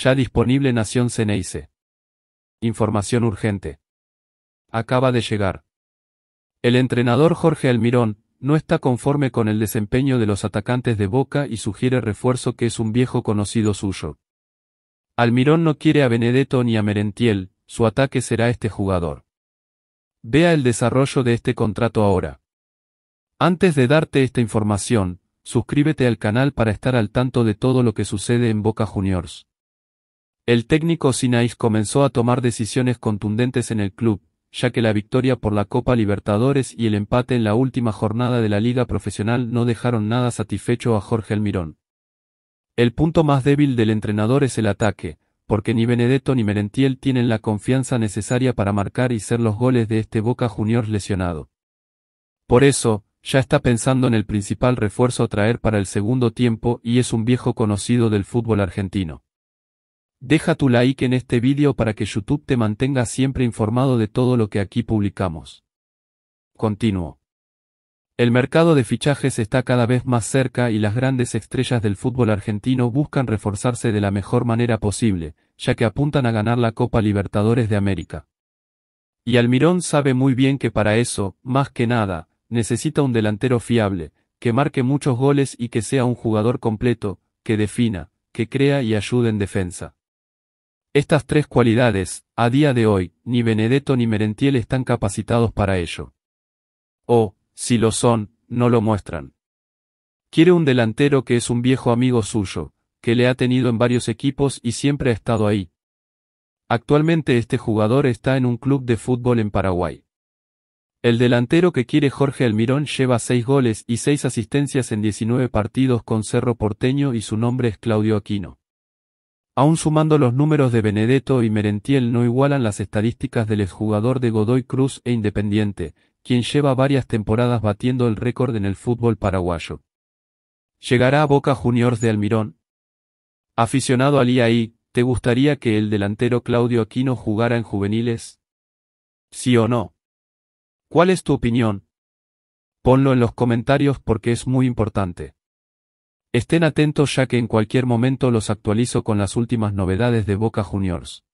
Ya disponible Nación Ceneice. Información urgente. Acaba de llegar. El entrenador Jorge Almirón no está conforme con el desempeño de los atacantes de Boca y sugiere refuerzo que es un viejo conocido suyo. Almirón no quiere a Benedetto ni a Merentiel, su ataque será este jugador. Vea el desarrollo de este contrato ahora. Antes de darte esta información, suscríbete al canal para estar al tanto de todo lo que sucede en Boca Juniors. El técnico Sinais comenzó a tomar decisiones contundentes en el club, ya que la victoria por la Copa Libertadores y el empate en la última jornada de la Liga Profesional no dejaron nada satisfecho a Jorge Almirón. El punto más débil del entrenador es el ataque, porque ni Benedetto ni Merentiel tienen la confianza necesaria para marcar y ser los goles de este Boca Juniors lesionado. Por eso, ya está pensando en el principal refuerzo a traer para el segundo tiempo y es un viejo conocido del fútbol argentino. Deja tu like en este vídeo para que YouTube te mantenga siempre informado de todo lo que aquí publicamos. Continuo. El mercado de fichajes está cada vez más cerca y las grandes estrellas del fútbol argentino buscan reforzarse de la mejor manera posible, ya que apuntan a ganar la Copa Libertadores de América. Y Almirón sabe muy bien que para eso, más que nada, necesita un delantero fiable, que marque muchos goles y que sea un jugador completo, que defina, que crea y ayude en defensa. Estas tres cualidades, a día de hoy, ni Benedetto ni Merentiel están capacitados para ello. O, si lo son, no lo muestran. Quiere un delantero que es un viejo amigo suyo, que le ha tenido en varios equipos y siempre ha estado ahí. Actualmente este jugador está en un club de fútbol en Paraguay. El delantero que quiere Jorge Almirón lleva seis goles y seis asistencias en 19 partidos con Cerro Porteño y su nombre es Claudio Aquino. Aún sumando los números de Benedetto y Merentiel no igualan las estadísticas del exjugador de Godoy Cruz e Independiente, quien lleva varias temporadas batiendo el récord en el fútbol paraguayo. ¿Llegará a Boca Juniors de Almirón? Aficionado al IAI, ¿te gustaría que el delantero Claudio Aquino jugara en juveniles? ¿Sí o no? ¿Cuál es tu opinión? Ponlo en los comentarios porque es muy importante. Estén atentos ya que en cualquier momento los actualizo con las últimas novedades de Boca Juniors.